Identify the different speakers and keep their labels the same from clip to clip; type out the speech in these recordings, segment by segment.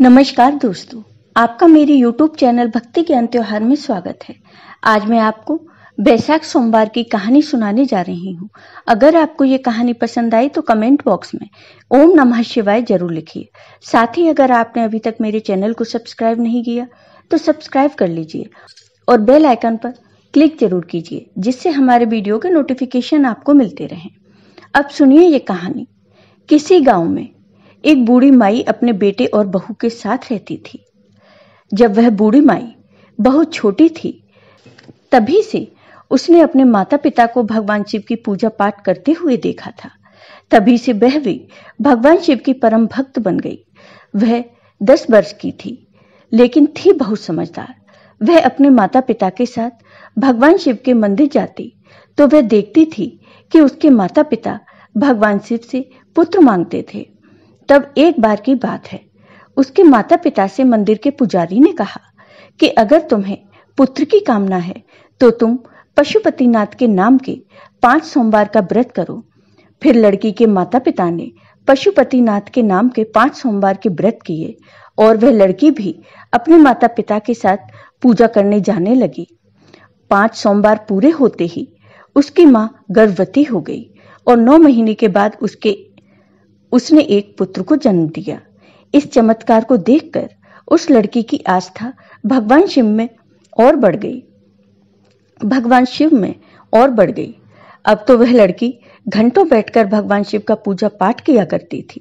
Speaker 1: नमस्कार दोस्तों आपका मेरे YouTube चैनल भक्ति के अंत्योहार में स्वागत है आज मैं आपको बैसाख सोमवार की कहानी सुनाने जा रही हूँ अगर आपको ये कहानी पसंद आई तो कमेंट बॉक्स में ओम नमः शिवाय जरूर लिखिए साथ ही अगर आपने अभी तक मेरे चैनल को सब्सक्राइब नहीं किया तो सब्सक्राइब कर लीजिए और बेल आइकन पर क्लिक जरूर कीजिए जिससे हमारे वीडियो के नोटिफिकेशन आपको मिलते रहें अब सुनिए ये कहानी किसी गाँव में एक बूढ़ी माई अपने बेटे और बहू के साथ रहती थी जब वह बूढ़ी माई बहुत छोटी थी तभी से उसने अपने माता पिता को भगवान शिव की पूजा पाठ करते हुए देखा था तभी से वह भी भगवान शिव की परम भक्त बन गई वह दस वर्ष की थी लेकिन थी बहुत समझदार वह अपने माता पिता के साथ भगवान शिव के मंदिर जाती तो वह देखती थी कि उसके माता पिता भगवान शिव से पुत्र मांगते थे तब एक बार की बात है उसके माता पिता से मंदिर के पुजारी ने कहा कि अगर तुम्हें पुत्र की कामना है तो तुम पशुपतिनाथ के नाम के पांच सोमवार का व्रत करो फिर लड़की के माता पिता ने पशुपतिनाथ के नाम के पांच सोमवार के व्रत किए और वह लड़की भी अपने माता पिता के साथ पूजा करने जाने लगी पांच सोमवार पूरे होते ही उसकी माँ गर्भवती हो गई और नौ महीने के बाद उसके उसने एक पुत्र को जन्म दिया इस चमत्कार को देखकर उस लड़की की आस्था भगवान शिव में और बढ़ गई भगवान शिव में और बढ़ गई अब तो वह लड़की घंटों बैठकर भगवान शिव का पूजा पाठ किया करती थी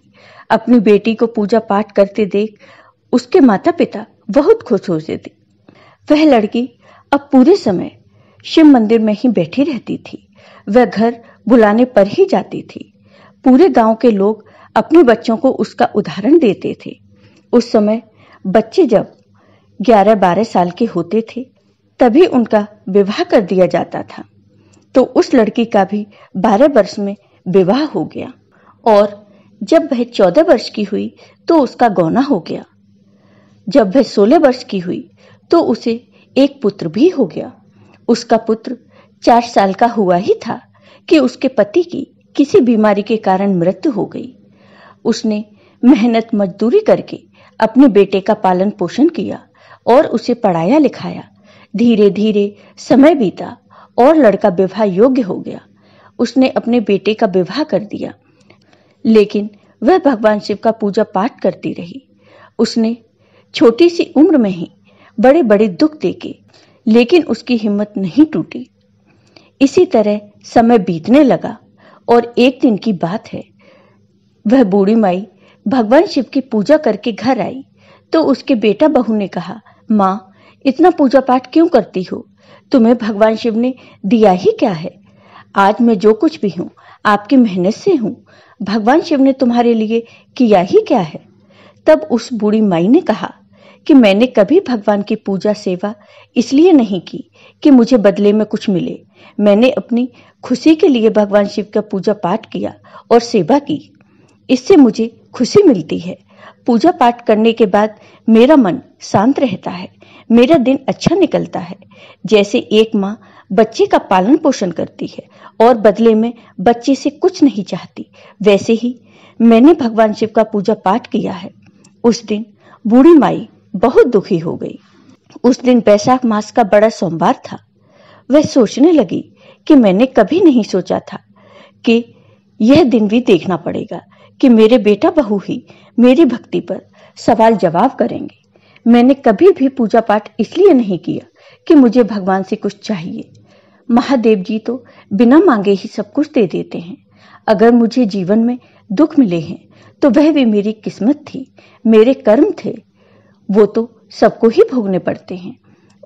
Speaker 1: अपनी बेटी को पूजा पाठ करते देख उसके माता पिता बहुत खुश होते थे वह लड़की अब पूरे समय शिव मंदिर में ही बैठी रहती थी वह घर बुलाने पर ही जाती थी पूरे गांव के लोग अपने बच्चों को उसका उदाहरण देते थे उस समय बच्चे जब 11-12 साल के होते थे तभी उनका विवाह कर दिया जाता था तो उस लड़की का भी 12 वर्ष में विवाह हो गया और जब वह 14 वर्ष की हुई तो उसका गौना हो गया जब वह 16 वर्ष की हुई तो उसे एक पुत्र भी हो गया उसका पुत्र चार साल का हुआ ही था कि उसके पति की किसी बीमारी के कारण मृत्यु हो गई उसने मेहनत मजदूरी करके अपने बेटे का पालन पोषण किया और उसे पढ़ाया लिखाया धीरे धीरे समय बीता और लड़का विवाह योग्य हो गया उसने अपने बेटे का विवाह कर दिया लेकिन वह भगवान शिव का पूजा पाठ करती रही उसने छोटी सी उम्र में ही बड़े बड़े दुख देखे लेकिन उसकी हिम्मत नहीं टूटी इसी तरह समय बीतने लगा और एक दिन की बात है वह बूढ़ी माई भगवान शिव की पूजा करके घर आई तो उसके बेटा बहू ने कहा माँ इतना पूजा पाठ क्यों करती हो तुम्हें भगवान शिव ने दिया ही क्या है आज मैं जो कुछ भी हूँ आपकी मेहनत से हूँ भगवान शिव ने तुम्हारे लिए किया ही क्या है तब उस बूढ़ी माई ने कहा कि मैंने कभी भगवान की पूजा सेवा इसलिए नहीं की कि मुझे बदले में कुछ मिले मैंने अपनी खुशी के लिए भगवान शिव का पूजा पाठ किया और सेवा की इससे मुझे खुशी मिलती है पूजा पाठ करने के बाद मेरा मन शांत रहता है मेरा दिन अच्छा निकलता है जैसे एक माँ बच्चे का पालन पोषण करती है और बदले में बच्चे से कुछ नहीं चाहती वैसे ही मैंने भगवान शिव का पूजा पाठ किया है उस दिन बूढ़ी माई बहुत दुखी हो गई उस दिन बैसाख मास का बड़ा सोमवार था वह सोचने लगी कि मैंने कभी नहीं सोचा था कि यह दिन भी देखना पड़ेगा कि मेरे बेटा बहू ही मेरी भक्ति पर सवाल जवाब करेंगे मैंने कभी भी पूजा पाठ इसलिए नहीं किया कि मुझे भगवान से कुछ चाहिए महादेव जी तो बिना मांगे ही सब कुछ दे देते हैं अगर मुझे जीवन में दुख मिले हैं तो वह भी मेरी किस्मत थी मेरे कर्म थे वो तो सबको ही भोगने पड़ते हैं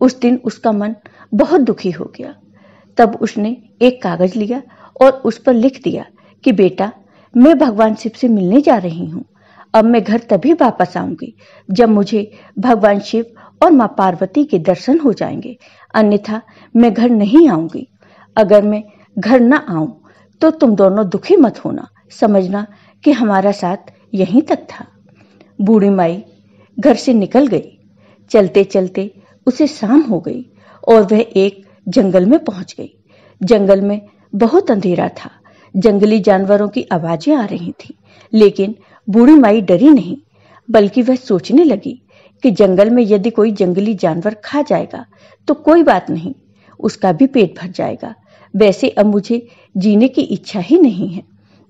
Speaker 1: उस दिन उसका मन बहुत दुखी हो गया तब उसने एक कागज लिया और उस पर लिख दिया कि बेटा मैं भगवान शिव से मिलने जा रही हूँ अब मैं घर तभी वापस आऊंगी जब मुझे भगवान शिव और माँ पार्वती के दर्शन हो जाएंगे अन्यथा मैं घर नहीं आऊंगी अगर मैं घर न आऊं तो तुम दोनों दुखी मत होना समझना कि हमारा साथ यहीं तक था बूढ़ी माई घर से निकल गई चलते चलते उसे शाम हो गई और वह एक जंगल में पहुंच गई जंगल में बहुत अंधेरा था जंगली जानवरों की आवाजें आ रही थी लेकिन बूढ़ी माई डरी नहीं बल्कि वह सोचने लगी कि जंगल में यदि कोई जंगली जानवर खा जाएगा तो कोई बात नहीं उसका भी पेट भर जाएगा वैसे अब मुझे जीने की इच्छा ही नहीं है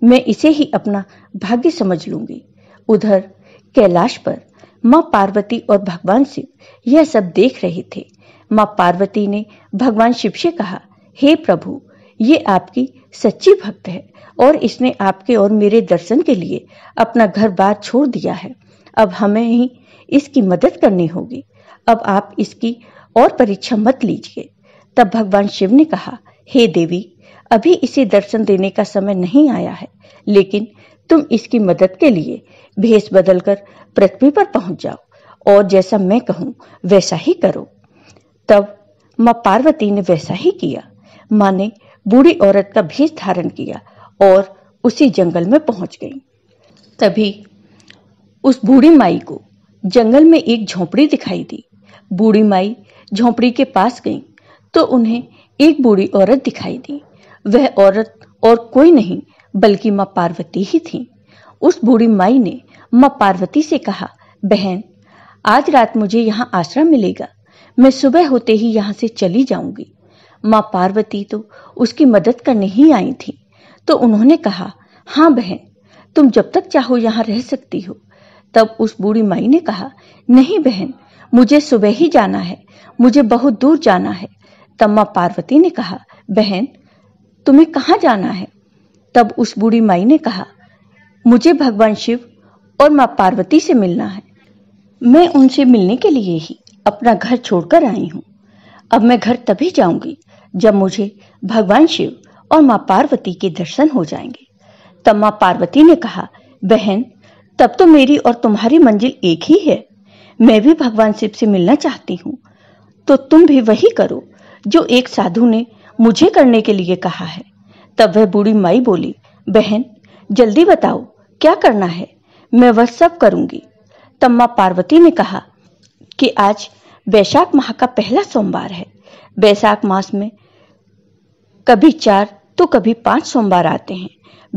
Speaker 1: मैं इसे ही अपना भाग्य समझ लूंगी उधर कैलाश पर माँ पार्वती और भगवान शिव यह सब देख रहे थे माँ पार्वती ने भगवान शिव से कहा हे प्रभु ये आपकी सच्ची भक्त है और इसने आपके और मेरे दर्शन के लिए अपना घर बार छोड़ दिया है अब हमें ही इसकी मदद करनी होगी अब आप इसकी और परीक्षा मत लीजिए तब भगवान शिव ने कहा हे देवी अभी इसे दर्शन देने का समय नहीं आया है लेकिन तुम इसकी मदद के लिए भेस बदलकर पृथ्वी पर पहुंच जाओ और जैसा मैं कहूं वैसा ही करो तब माँ पार्वती ने वैसा ही किया माँ ने बूढ़ी औरत का भेष धारण किया और उसी जंगल में पहुंच गई तभी उस बूढ़ी माई को जंगल में एक झोपड़ी दिखाई दी बूढ़ी माई झोपड़ी के पास गई तो उन्हें एक बूढ़ी औरत दिखाई दी वह औरत और कोई नहीं बल्कि माँ पार्वती ही थी उस बूढ़ी माई ने माँ पार्वती से कहा बहन आज रात मुझे यहाँ आश्रम मिलेगा मैं सुबह होते ही यहाँ से चली जाऊंगी माँ पार्वती तो उसकी मदद करने ही आई थी तो उन्होंने कहा हाँ बहन तुम जब तक चाहो यहाँ रह सकती हो तब उस बूढ़ी माई ने कहा नहीं बहन मुझे सुबह ही जाना है मुझे बहुत दूर जाना है तब माँ पार्वती ने कहा बहन तुम्हें कहाँ जाना है तब उस बूढ़ी माई ने कहा मुझे भगवान शिव और माँ पार्वती से मिलना है मैं उनसे मिलने के लिए ही अपना घर छोड़कर आई हूँ अब मैं घर तभी जाऊंगी जब मुझे भगवान शिव और माँ पार्वती के दर्शन हो जाएंगे तब माँ पार्वती ने कहा बहन तब तो मेरी और तुम्हारी मंजिल एक ही है मैं भी भगवान शिव से मिलना चाहती हूँ तो तुम भी वही करो जो एक साधु ने मुझे करने के लिए कहा है तब वह बूढ़ी माई बोली बहन जल्दी बताओ क्या करना है मैं वह सब करूंगी तब माँ पार्वती ने कहा कि आज बैशाख माह का पहला सोमवार है बैसाख मास में कभी चार तो कभी पांच सोमवार आते हैं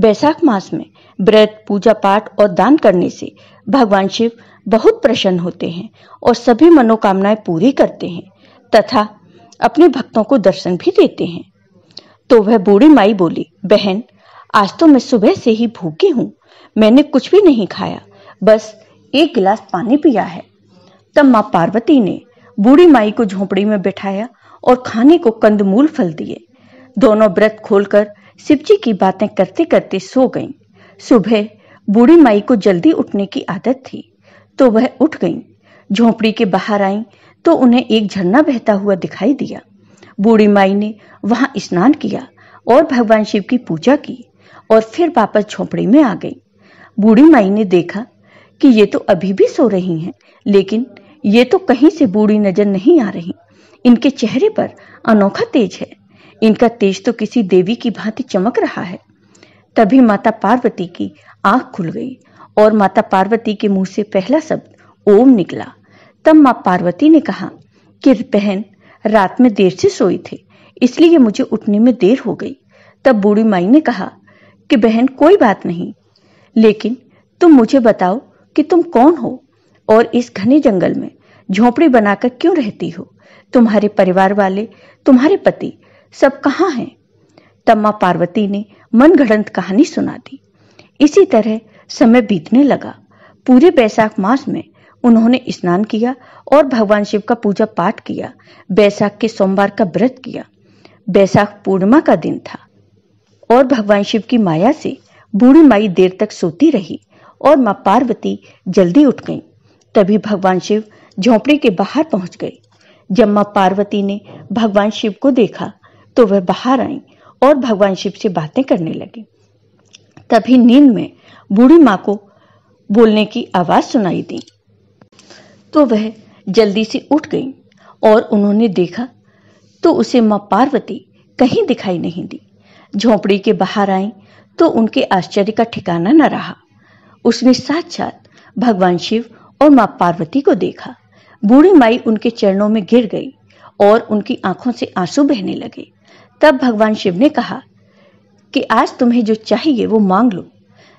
Speaker 1: बैसाख मास में व्रत पूजा पाठ और दान करने से भगवान शिव बहुत प्रसन्न होते हैं और सभी मनोकामनाएं पूरी करते हैं तथा अपने भक्तों को दर्शन भी देते हैं तो वह बूढ़ी माई बोली बहन आज तो मैं सुबह से ही भूखी हूँ मैंने कुछ भी नहीं खाया बस एक गिलास पानी पिया है तब माँ पार्वती ने बूढ़ी माई को झोपड़ी में बैठाया और खाने को कंदमूल फल दिए दोनों व्रत खोलकर शिवजी की बातें करते करते सो गईं। सुबह बूढ़ी माई को जल्दी उठने की आदत थी तो वह उठ गईं। झोपड़ी के बाहर आईं तो उन्हें एक झरना बहता हुआ दिखाई दिया बूढ़ी माई ने वहां स्नान किया और भगवान शिव की पूजा की और फिर वापस झोपड़ी में आ गई बूढ़ी माई ने देखा कि ये तो अभी भी सो रही हैं लेकिन ये तो कहीं से बूढ़ी नजर नहीं आ रही इनके चेहरे पर अनोखा तेज है इनका तेज तो किसी देवी की भांति चमक रहा है तभी माता पार्वती की आंख खुल गई और माता पार्वती के मुंह से पहला शब्द ओम निकला तब माँ पार्वती ने कहा कि बहन रात में देर से सोई थे इसलिए मुझे उठने में देर हो गई तब बूढ़ी माई ने कहा कि बहन कोई बात नहीं लेकिन तुम मुझे बताओ कि तुम कौन हो और इस घने जंगल में झोपड़ी बनाकर क्यों रहती हो तुम्हारे परिवार वाले तुम्हारे पति सब कहाँ हैं तम्मा पार्वती ने मनगढ़ंत कहानी सुना दी इसी तरह समय बीतने लगा पूरे बैसाख मास में उन्होंने स्नान किया और भगवान शिव का पूजा पाठ किया बैसाख के सोमवार का व्रत किया बैसाख पूर्णिमा का दिन था और भगवान शिव की माया से बूढ़ी माई देर तक सोती रही और माँ पार्वती जल्दी उठ गई तभी भगवान शिव झोपड़ी के बाहर पहुंच गए जब माँ पार्वती ने भगवान शिव को देखा तो वह बाहर आई और भगवान शिव से बातें करने लगी तभी नींद में बूढ़ी माँ को बोलने की आवाज सुनाई दी तो वह जल्दी से उठ गई और उन्होंने देखा तो उसे माँ पार्वती कहीं दिखाई नहीं दी झोपड़ी के बाहर आई तो उनके आश्चर्य का ठिकाना न रहा उसने साथ साथ भगवान शिव और माँ पार्वती को देखा बूढ़ी माई उनके चरणों में गिर गई और उनकी आंखों से आंसू बहने लगे तब भगवान शिव ने कहा कि आज तुम्हें जो चाहिए वो मांग लो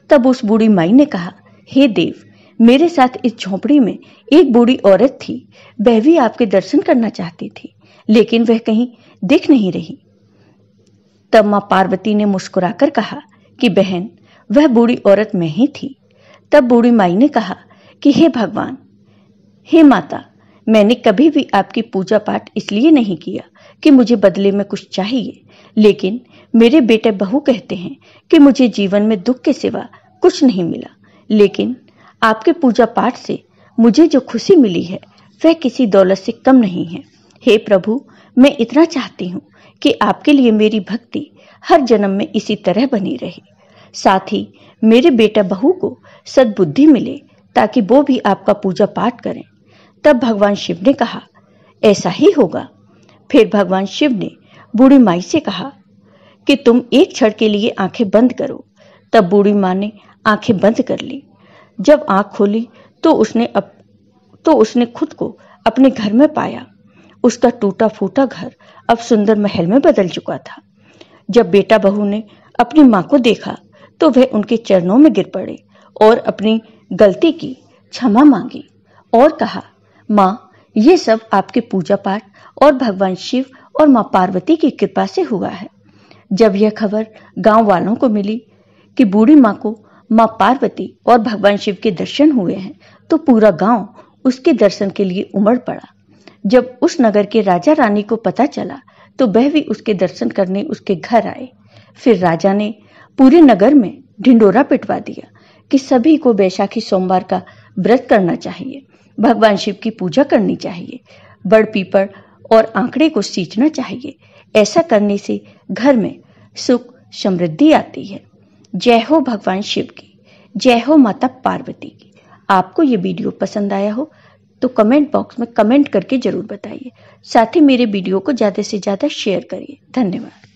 Speaker 1: तब उस बूढ़ी माई ने कहा हे देव मेरे साथ इस झोपड़ी में एक बूढ़ी औरत थी वह भी आपके दर्शन करना चाहती थी लेकिन वह कहीं दिख नहीं रही तब माँ पार्वती ने मुस्कुराकर कहा कि बहन वह बूढ़ी औरत मैं ही थी तब बूढ़ी माई ने कहा कि हे भगवान हे माता मैंने कभी भी आपकी पूजा पाठ इसलिए नहीं किया कि मुझे बदले में कुछ चाहिए लेकिन मेरे बेटे बहू कहते हैं कि मुझे जीवन में दुख के सिवा कुछ नहीं मिला लेकिन आपके पूजा पाठ से मुझे जो खुशी मिली है वह किसी दौलत से कम नहीं है हे प्रभु मैं इतना चाहती हूँ कि आपके लिए मेरी भक्ति हर जन्म में इसी तरह बनी रहे साथ ही मेरे बेटा बहू को सद्बुद्धि मिले ताकि वो भी आपका पूजा पाठ करें तब भगवान शिव ने कहा ऐसा ही होगा फिर भगवान शिव ने बूढ़ी माई से कहा कि तुम एक क्षण के लिए आंखें बंद करो तब बूढ़ी माँ ने आंखें बंद कर ली जब आंख खोली तो उसने अप, तो उसने खुद को अपने घर में पाया उसका टूटा फूटा घर अब सुंदर महल में बदल चुका था जब बेटा बहू ने अपनी माँ को देखा तो वह उनके चरणों में गिर पड़े और अपनी गलती की क्षमा मांगी और कहा माँ ये सब आपके पूजा पाठ और भगवान शिव और माँ पार्वती की कृपा से हुआ है जब यह खबर गांव वालों को मिली कि बूढ़ी माँ को माँ पार्वती और भगवान शिव के दर्शन हुए हैं तो पूरा गांव उसके दर्शन के लिए उमड़ पड़ा जब उस नगर के राजा रानी को पता चला तो वह भी उसके दर्शन करने उसके घर आए फिर राजा ने पूरे नगर में ढिंडोरा पिटवा दिया कि सभी को बैशाखी सोमवार का व्रत करना चाहिए भगवान शिव की पूजा करनी चाहिए बड़ पीपड़ और आंकड़े को सींचना चाहिए ऐसा करने से घर में सुख समृद्धि आती है जय हो भगवान शिव की जय हो माता पार्वती की आपको ये वीडियो पसंद आया हो तो कमेंट बॉक्स में कमेंट करके जरूर बताइए साथ ही मेरे वीडियो को ज़्यादा से ज़्यादा शेयर करिए धन्यवाद